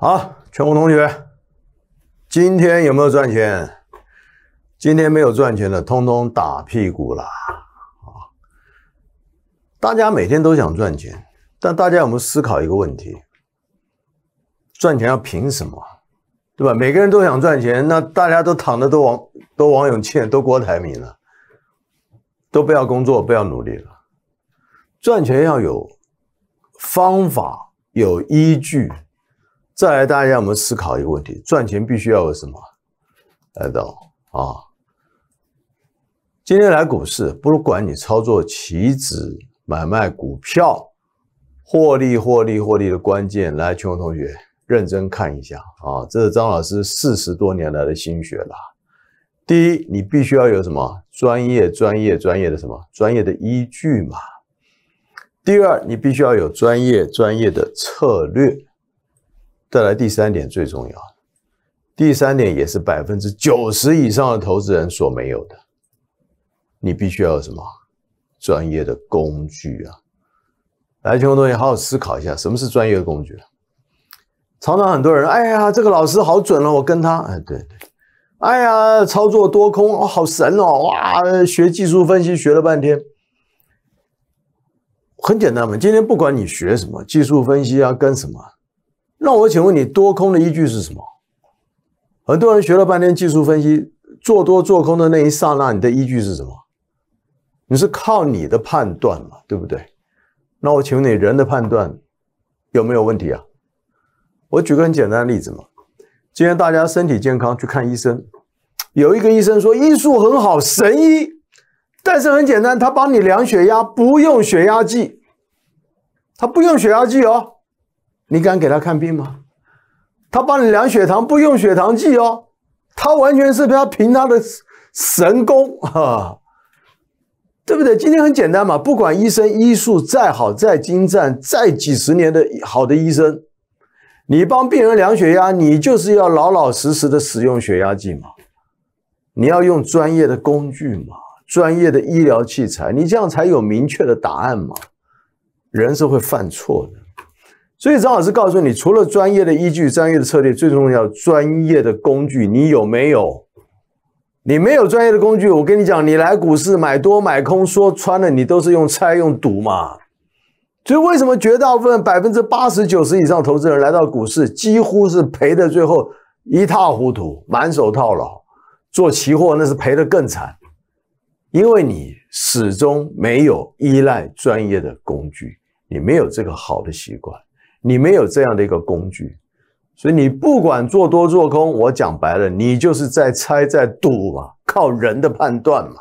好，全红同学，今天有没有赚钱？今天没有赚钱的，通通打屁股啦！啊！大家每天都想赚钱，但大家有没有思考一个问题：赚钱要凭什么，对吧？每个人都想赚钱，那大家都躺的都王都王永庆，都郭台铭了，都不要工作，不要努力了。赚钱要有方法，有依据。再来，大家我们思考一个问题：赚钱必须要有什么来到啊，今天来股市，不管你操作棋子、买卖股票，获利、获利、获利的关键。来，琼同学认真看一下啊，这是张老师四十多年来的心血了。第一，你必须要有什么专业、专业、专业的什么专业的依据嘛？第二，你必须要有专业、专业的策略。再来第三点，最重要第三点也是百分之九十以上的投资人所没有的，你必须要有什么专业的工具啊？来，全众同学好好思考一下，什么是专业的工具？常常很多人，哎呀，这个老师好准了，我跟他，哎，对对，哎呀，操作多空哦，好神哦，哇，学技术分析学了半天，很简单嘛。今天不管你学什么技术分析啊，跟什么。那我请问你，多空的依据是什么？很多人学了半天技术分析，做多做空的那一刹那，你的依据是什么？你是靠你的判断嘛，对不对？那我请问你，人的判断有没有问题啊？我举个很简单的例子嘛，今天大家身体健康去看医生，有一个医生说医术很好，神医，但是很简单，他帮你量血压不用血压计，他不用血压计哦。你敢给他看病吗？他帮你量血糖不用血糖计哦，他完全是他凭他的神功啊，对不对？今天很简单嘛，不管医生医术再好再精湛再几十年的好的医生，你帮病人量血压，你就是要老老实实的使用血压计嘛，你要用专业的工具嘛，专业的医疗器材，你这样才有明确的答案嘛。人是会犯错的。所以张老师告诉你，除了专业的依据、专业的策略，最重要专业的工具，你有没有？你没有专业的工具，我跟你讲，你来股市买多买空，说穿了你都是用猜、用赌嘛。所以为什么绝大部分百分之八十九十以上投资人来到股市，几乎是赔的最后一塌糊涂，满手套牢。做期货那是赔的更惨，因为你始终没有依赖专业的工具，你没有这个好的习惯。你没有这样的一个工具，所以你不管做多做空，我讲白了，你就是在猜在赌嘛，靠人的判断嘛，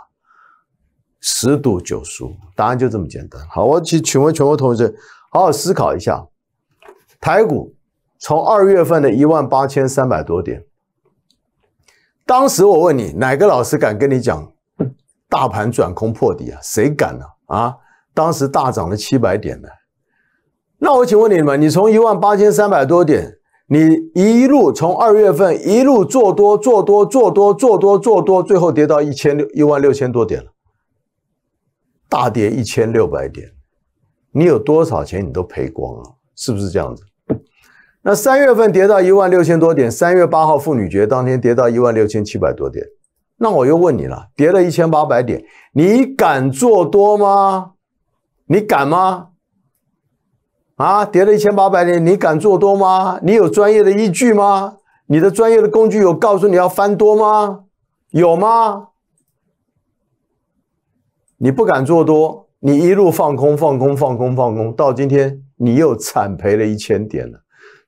十赌九输，答案就这么简单。好，我请请问全国同学好好思考一下，台股从二月份的一万八千三百多点，当时我问你，哪个老师敢跟你讲大盘转空破底啊？谁敢呢？啊，当时大涨了七百点呢。那我请问你们，你从一万八千三百多点，你一路从二月份一路做多做多做多做多做多，最后跌到一千六一万六千多点了，大跌一千六百点，你有多少钱你都赔光了，是不是这样子？那三月份跌到一万六千多点，三月八号妇女节当天跌到一万六千七百多点，那我又问你了，跌了一千八百点，你敢做多吗？你敢吗？啊，跌了一千八百点，你敢做多吗？你有专业的依据吗？你的专业的工具有告诉你要翻多吗？有吗？你不敢做多，你一路放空，放空，放空，放空，到今天你又惨赔了一千点了。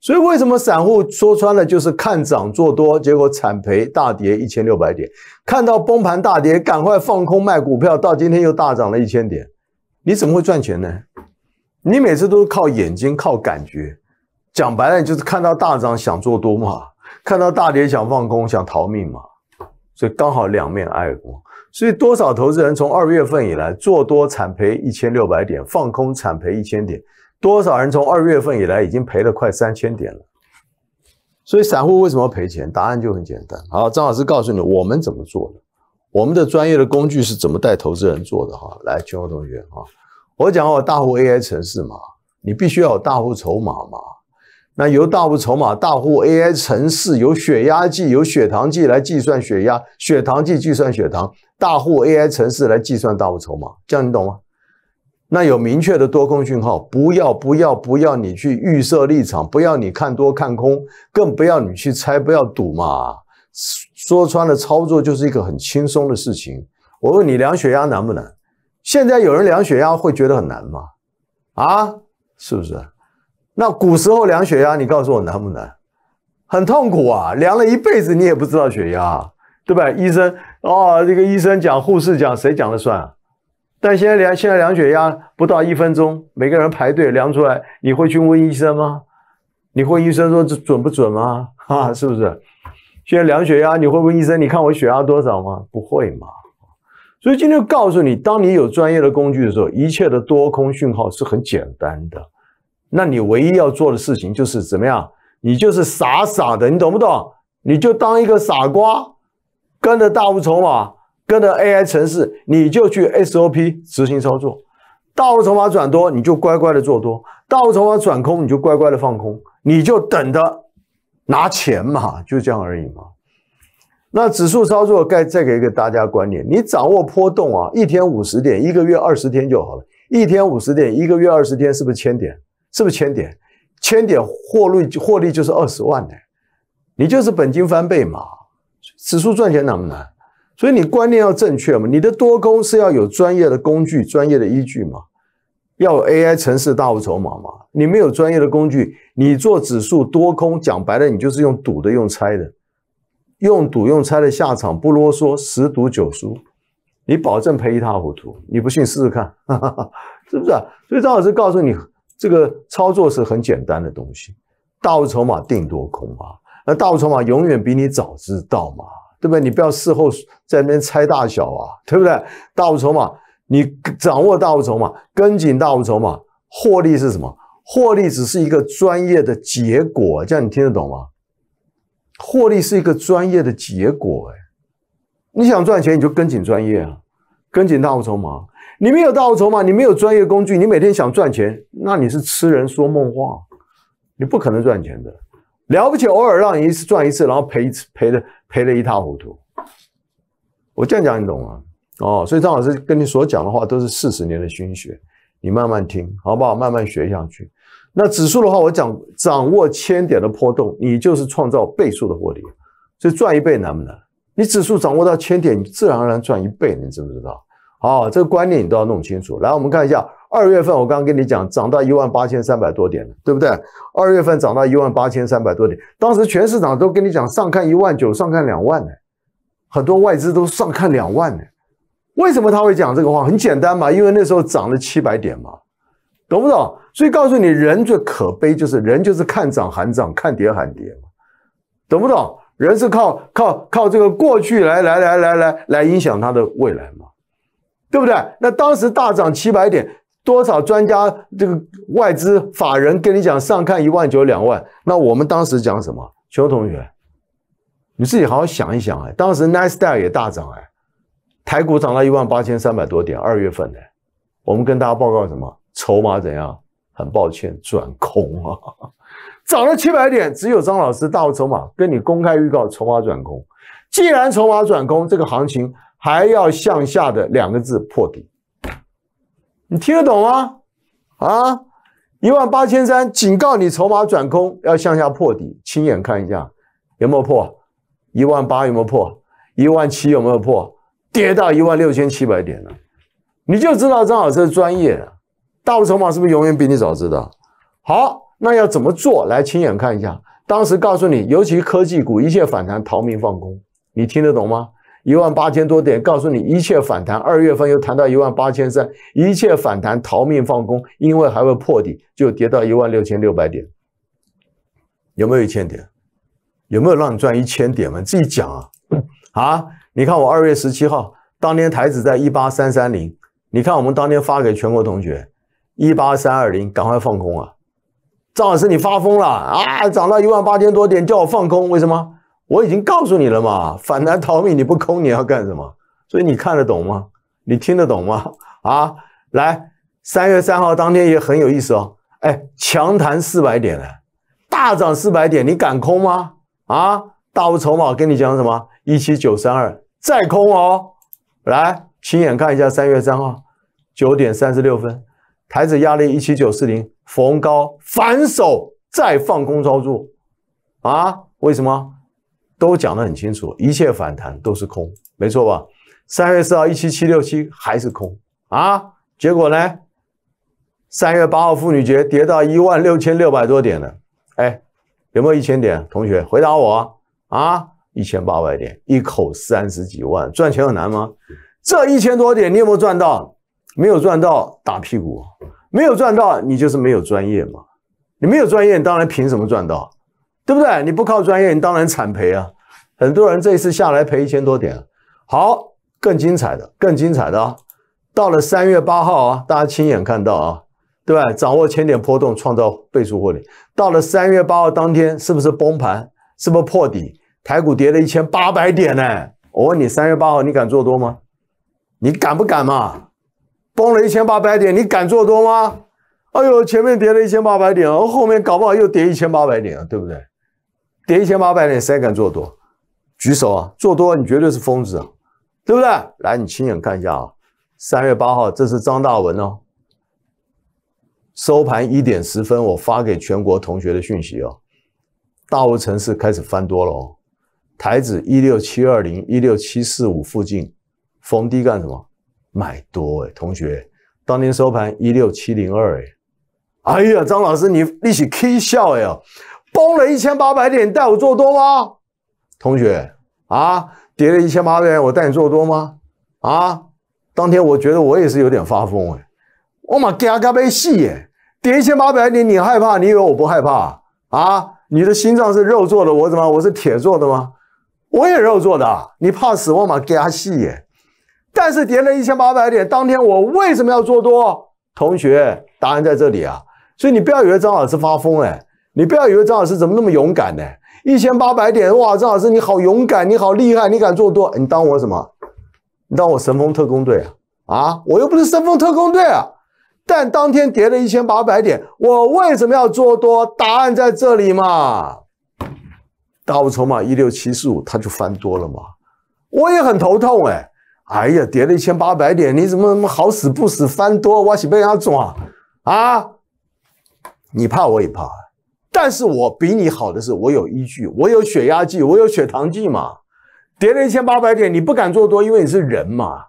所以为什么散户说穿了就是看涨做多，结果惨赔大跌一千六百点，看到崩盘大跌，赶快放空卖股票，到今天又大涨了一千点，你怎么会赚钱呢？你每次都是靠眼睛、靠感觉，讲白了，你就是看到大涨想做多嘛，看到大跌想放空、想逃命嘛，所以刚好两面挨过。所以多少投资人从二月份以来做多惨赔一千六百点，放空惨赔一千点，多少人从二月份以来已经赔了快三千点了。所以散户为什么赔钱？答案就很简单。好，张老师告诉你，我们怎么做的，我们的专业的工具是怎么带投资人做的哈。来，全国同学哈。我讲，我大户 AI 城市嘛，你必须要有大户筹码嘛。那由大户筹码，大户 AI 城市有血压计、有血糖计来计算血压、血糖计计算血糖，大户 AI 城市来计算大户筹码，这样你懂吗？那有明确的多空讯号，不要不要不要你去预设立场，不要你看多看空，更不要你去猜，不要赌嘛。说穿了，操作就是一个很轻松的事情。我问你，量血压难不难？现在有人量血压会觉得很难吗？啊，是不是？那古时候量血压，你告诉我难不难？很痛苦啊，量了一辈子你也不知道血压，对吧？医生哦，这个医生讲，护士讲，谁讲的算？但现在量，现在量血压不到一分钟，每个人排队量出来，你会去问医生吗？你会医生说这准不准吗？啊，是不是？现在量血压你会问医生，你看我血压多少吗？不会吗？所以今天告诉你，当你有专业的工具的时候，一切的多空讯号是很简单的。那你唯一要做的事情就是怎么样？你就是傻傻的，你懂不懂？你就当一个傻瓜，跟着大物筹码，跟着 AI 城市，你就去 SOP 执行操作。大物筹码转多，你就乖乖的做多；大物筹码转空，你就乖乖的放空。你就等着拿钱嘛，就这样而已嘛。那指数操作，该再给一个大家观念：你掌握波动啊，一天五十点，一个月二十天就好了。一天五十点，一个月二十天，是不是千点？是不是千点？千点获利，获利就是二十万呢。你就是本金翻倍嘛。指数赚钱难不难？所以你观念要正确嘛。你的多空是要有专业的工具、专业的依据嘛。要有 AI、城市大户筹码嘛。你没有专业的工具，你做指数多空，讲白了，你就是用赌的、用猜的。用赌用猜的下场不啰嗦，十赌九输，你保证赔一塌糊涂。你不信试试看，哈哈哈，是不是啊？所以张老师告诉你，这个操作是很简单的东西，大物筹码定多空嘛。那大物筹码永远比你早知道嘛，对不对？你不要事后在那边猜大小啊，对不对？大物筹码，你掌握大物筹码，跟紧大物筹码，获利是什么？获利只是一个专业的结果，这样你听得懂吗？获利是一个专业的结果，哎，你想赚钱你就跟紧专业啊，跟紧大户筹码。你没有大户筹码，你没有专业工具，你每天想赚钱，那你是痴人说梦话，你不可能赚钱的。了不起偶尔让你一次赚一次，然后赔一次赔的赔的一塌糊涂。我这样讲你懂吗？哦，所以张老师跟你所讲的话都是四十年的心血，你慢慢听好不好？慢慢学下去。那指数的话，我讲掌握千点的波动，你就是创造倍数的获利，所以赚一倍难不难？你指数掌握到千点，你自然而然赚一倍，你知不知道？好，这个观念你都要弄清楚。来，我们看一下二月份，我刚刚跟你讲，涨到一万八千三百多点对不对？二月份涨到一万八千三百多点，当时全市场都跟你讲上看一万九，上看两万呢，很多外资都上看两万呢。为什么他会讲这个话？很简单嘛，因为那时候涨了七百点嘛。懂不懂？所以告诉你，人最可悲就是人就是看涨喊涨，看跌喊跌嘛，懂不懂？人是靠靠靠这个过去来来来来来来影响他的未来嘛，对不对？那当时大涨七百点，多少专家这个外资法人跟你讲上看一万九两万，那我们当时讲什么？请同学，你自己好好想一想啊。当时 n i 纳斯 a 克也大涨哎，台股涨了一万八千三百多点，二月份的，我们跟大家报告什么？筹码怎样？很抱歉，转空啊！涨了七百点，只有张老师大筹码跟你公开预告筹码转空。既然筹码转空，这个行情还要向下的两个字破底。你听得懂吗？啊！一万八千三，警告你，筹码转空要向下破底。亲眼看一下，有没有破？一万八有没有破？一万七有没有破？跌到一万六千七百点了，你就知道张老师专业了。大陆筹码是不是永远比你早知道？好，那要怎么做？来亲眼看一下。当时告诉你，尤其科技股，一切反弹，逃命放空，你听得懂吗？一万八千多点，告诉你一切反弹。二月份又谈到一万八千三，一切反弹，逃命放空，因为还会破底，就跌到一万六千六百点。有没有一千点？有没有让你赚一千点吗？自己讲啊！啊，你看我二月十七号，当天台子在一八三三零，你看我们当天发给全国同学。一八三二零，赶快放空啊！张老师，你发疯了啊？涨到一万八千多点，叫我放空，为什么？我已经告诉你了嘛，反弹逃命，你不空你要干什么？所以你看得懂吗？你听得懂吗？啊！来，三月三号当天也很有意思哦。哎，强弹四百点的，大涨四百点，你敢空吗？啊！大无筹码，跟你讲什么？一七九三二再空哦！来，亲眼看一下三月三号九点三十六分。台指压力一七九四零，逢高反手再放空操作，啊？为什么？都讲得很清楚，一切反弹都是空，没错吧？三月四号一七七六七还是空，啊？结果呢？三月八号妇女节跌到一万六千六百多点了，哎，有没有一千点？同学回答我啊？一千八百点，一口三十几万，赚钱很难吗？这一千多点你有没有赚到？没有赚到打屁股，没有赚到你就是没有专业嘛，你没有专业，你当然凭什么赚到，对不对？你不靠专业，你当然惨赔啊。很多人这一次下来赔一千多点，好，更精彩的，更精彩的，到了三月八号啊，大家亲眼看到啊，对吧？掌握千点波动，创造倍数获利。到了三月八号当天，是不是崩盘？是不是破底？台股跌了一千八百点呢？我问你，三月八号你敢做多吗？你敢不敢嘛？崩了一千八百点，你敢做多吗？哎呦，前面跌了一千八百点，后面搞不好又跌一千八百点啊，对不对？跌一千八百点，谁敢做多？举手啊！做多你绝对是疯子，对不对？来，你亲眼看一下啊！三月八号，这是张大文哦。收盘一点十分，我发给全国同学的讯息哦。大物城市开始翻多了哦，台指一六七二零、一六七四五附近逢低干什么？买多哎，同学，当年收盘一六七零二哎，哎呀，张老师你一起 K 笑哎呀，崩了一千八百点，带我做多吗？同学啊，跌了一千八百点，我带你做多吗？啊，当天我觉得我也是有点发疯哎，我马加加杯细哎，跌一千八百点你害怕，你以为我不害怕啊？你的心脏是肉做的，我怎么我是铁做的吗？我也肉做的，你怕死我马加倍细哎。但是跌了一千八百点，当天我为什么要做多？同学，答案在这里啊！所以你不要以为张老师发疯哎，你不要以为张老师怎么那么勇敢呢？一千八百点，哇，张老师你好勇敢，你好厉害，你敢做多？你当我什么？你当我神风特工队啊？啊，我又不是神风特工队啊！但当天跌了一千八百点，我为什么要做多？答案在这里嘛！大物筹码一六七四五，它就翻多了嘛！我也很头痛哎。哎呀，跌了一千八百点，你怎么怎么好死不死翻多？我洗被伢抓啊！你怕我也怕，但是我比你好的是，我有依据，我有血压计，我有血糖计嘛。跌了一千八百点，你不敢做多，因为你是人嘛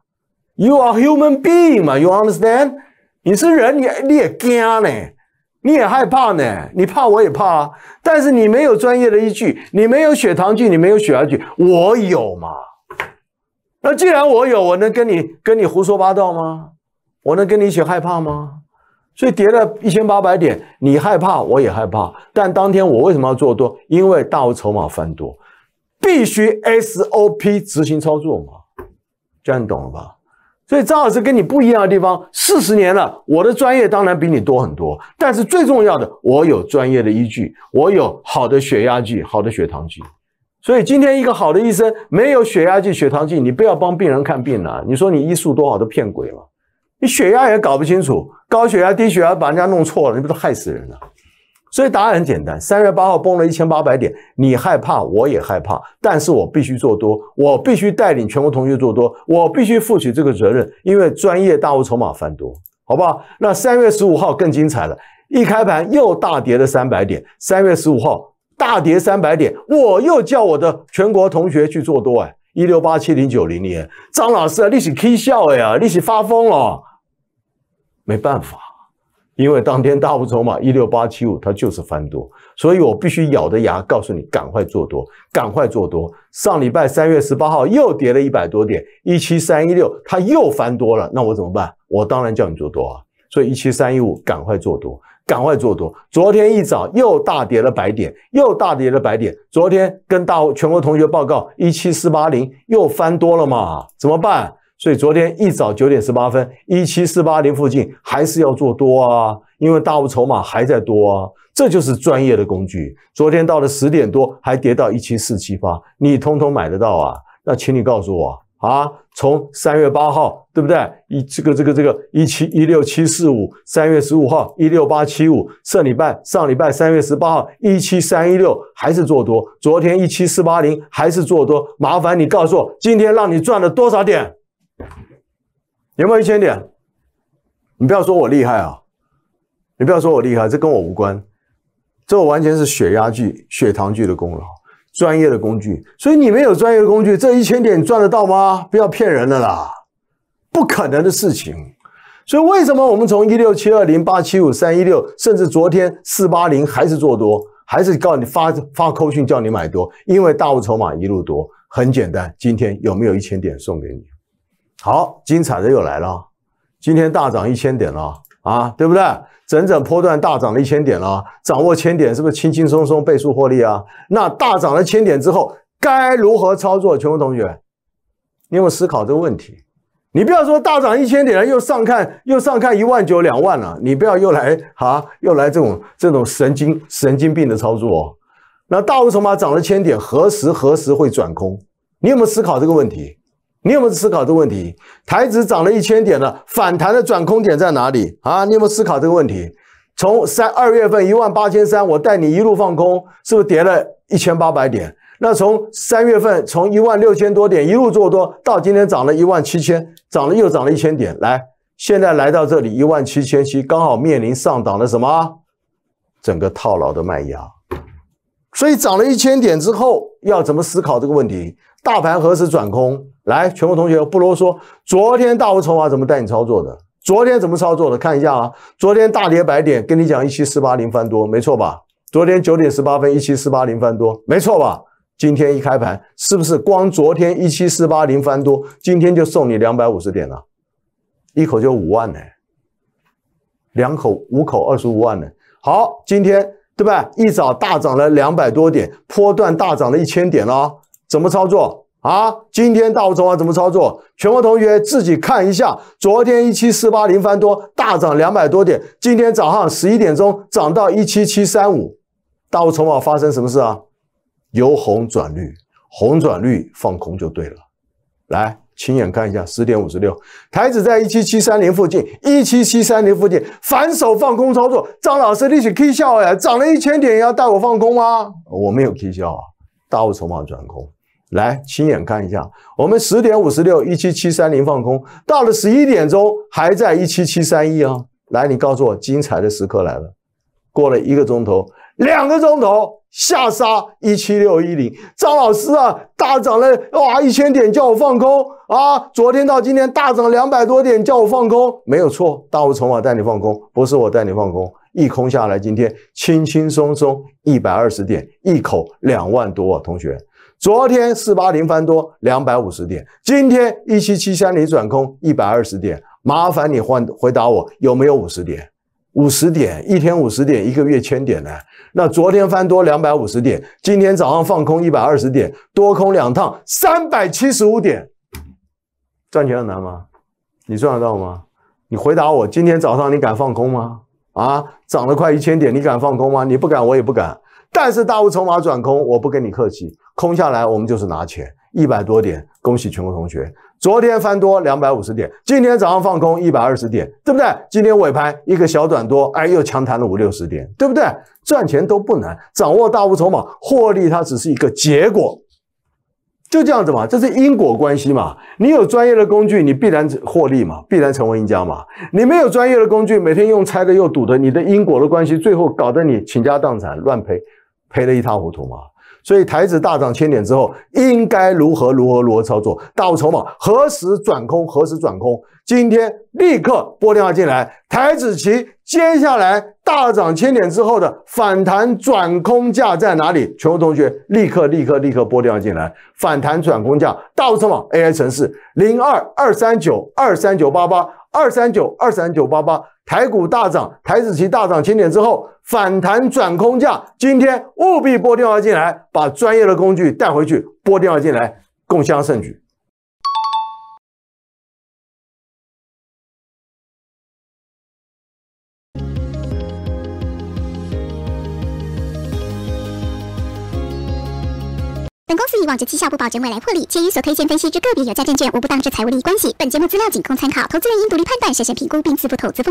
，You are human being 嘛，You understand？你是人，你你也惊呢，你也害怕呢，你怕我也怕，但是你没有专业的依据，你没有血糖计，你没有血压计，我有嘛。那既然我有，我能跟你跟你胡说八道吗？我能跟你一起害怕吗？所以跌了一千八百点，你害怕，我也害怕。但当天我为什么要做多？因为大额筹码翻多，必须 SOP 执行操作嘛，这样懂了吧？所以张老师跟你不一样的地方，四十年了，我的专业当然比你多很多。但是最重要的，我有专业的依据，我有好的血压计，好的血糖计。所以今天一个好的医生没有血压计、血糖计，你不要帮病人看病了。你说你医术多好都骗鬼了，你血压也搞不清楚，高血压、低血压把人家弄错了，你不是害死人了？所以答案很简单，三月八号崩了一千八百点，你害怕，我也害怕，但是我必须做多，我必须带领全国同学做多，我必须负起这个责任，因为专业大户筹码翻多，好不好？那三月十五号更精彩了，一开盘又大跌了三百点，三月十五号。大跌三百点，我又叫我的全国同学去做多哎！一六八七零九零年，张老师啊，你起开笑哎呀，你起发疯了！没办法，因为当天大不筹嘛，一六八七五它就是翻多，所以我必须咬着牙告诉你，赶快做多，赶快做多！上礼拜三月十八号又跌了一百多点，一七三一六它又翻多了，那我怎么办？我当然叫你做多啊！所以一七三一五赶快做多。赶快做多！昨天一早又大跌了百点，又大跌了百点。昨天跟大全国同学报告，一七四八零又翻多了嘛？怎么办？所以昨天一早九点十八分，一七四八零附近还是要做多啊，因为大物筹码还在多啊。这就是专业的工具。昨天到了十点多还跌到一七四七八，你通通买得到啊？那请你告诉我。啊，从三月八号，对不对？一这个这个这个一七一六七四五，三月十五号一六八七五，上礼拜上礼拜三月十八号一七三一六，还是做多。昨天一七四八零，还是做多。麻烦你告诉我，今天让你赚了多少点？有没有一千点？你不要说我厉害啊，你不要说我厉害，这跟我无关，这完全是血压计、血糖计的功劳。专业的工具，所以你没有专业的工具，这一千点赚得到吗？不要骗人了啦，不可能的事情。所以为什么我们从一六七二零八七五三一六，甚至昨天四八零还是做多，还是告你发发扣讯叫你买多？因为大物筹码一路多，很简单。今天有没有一千点送给你？好，精彩的又来了，今天大涨一千点了。啊，对不对？整整波段大涨了一千点了，掌握千点是不是轻轻松松倍数获利啊？那大涨了千点之后，该如何操作？全国同学，你有没有思考这个问题？你不要说大涨一千点了，又上看又上看一万九、两万了，你不要又来啊，又来这种这种神经神经病的操作。哦。那大额筹码涨了千点，何时何时会转空？你有没有思考这个问题？你有没有思考这个问题？台指涨了一千点了，反弹的转空点在哪里啊？你有没有思考这个问题？从三二月份一万八千三，我带你一路放空，是不是跌了一千八百点？那从三月份从一万六千多点一路做多，到今天涨了一万七千，涨了又涨了一千点，来，现在来到这里一万七千七，刚好面临上档的什么？整个套牢的麦芽。所以涨了一千点之后，要怎么思考这个问题？大盘何时转空？来，全国同学不啰嗦。昨天大无筹码怎么带你操作的？昨天怎么操作的？看一下啊，昨天大跌百点，跟你讲一七四八零翻多，没错吧？昨天九点十八分一七四八零翻多，没错吧？今天一开盘是不是光昨天一七四八零翻多，今天就送你两百五十点了，一口就五万呢？两口五口二十五万呢？好，今天对吧？一早大涨了两百多点，波段大涨了一千点了，怎么操作？啊，今天大物筹码怎么操作？全国同学自己看一下，昨天一七四八零翻多，大涨两百多点。今天早上十一点钟涨到一七七三五，大物筹码发生什么事啊？由红转绿，红转绿放空就对了。来，亲眼看一下，十点五十六，台子在一七七三零附近，一七七三零附近反手放空操作。张老师，你去 K 笑哎，涨了一千点也要带我放空吗？我没有 K 笑啊，大物筹码转空。来，亲眼看一下，我们十点五十六一七七三零放空，到了十一点钟还在一七七三一啊！来，你告诉我，精彩的时刻来了，过了一个钟头，两个钟头，下杀一七六一零，张老师啊，大涨了哇！一千点叫我放空啊！昨天到今天大涨两百多点，叫我放空，没有错，大雾从我带你放空，不是我带你放空，一空下来，今天轻轻松松一百二十点，一口两万多啊，同学。昨天四八零翻多两百五十点，今天一七七三零转空一百二十点，麻烦你换回答我有没有五十点？五十点一天五十点，一个月千点呢？那昨天翻多两百五十点，今天早上放空一百二十点多空两趟三百七十五点，赚钱很难吗？你赚得到吗？你回答我，今天早上你敢放空吗？啊，涨得快一千点，你敢放空吗？你不敢，我也不敢。但是大无筹码转空，我不跟你客气。空下来，我们就是拿钱，一百多点，恭喜全国同学。昨天翻多两百五十点，今天早上放空一百二十点，对不对？今天尾盘一个小短多，哎，又强弹了五六十点，对不对？赚钱都不难，掌握大物筹码，获利它只是一个结果，就这样子嘛，这是因果关系嘛。你有专业的工具，你必然获利嘛，必然成为赢家嘛。你没有专业的工具，每天用猜的又赌的，你的因果的关系，最后搞得你倾家荡产，乱赔，赔的一塌糊涂嘛。所以台指大涨千点之后，应该如何如何如何操作？大物筹码何时转空？何时转空？今天立刻拨电话进来。台指其接下来大涨千点之后的反弹转空价在哪里？全国同学立刻立刻立刻拨电话进来。反弹转空价，大物筹码 AI 城市零二二三九二三九八八二三九二三九八八。台股大涨，台子期大涨千点之后反弹转空价，今天务必拨电话进来，把专业的工具带回去。拨电话进来，共襄盛举。本公司以往之绩效不保，证未来获利，且与所推荐分析之个别有价证券，无不当之财务利益关系。本节目资料仅供参考，投资人应独立判断，审慎评估，并自负投资风险。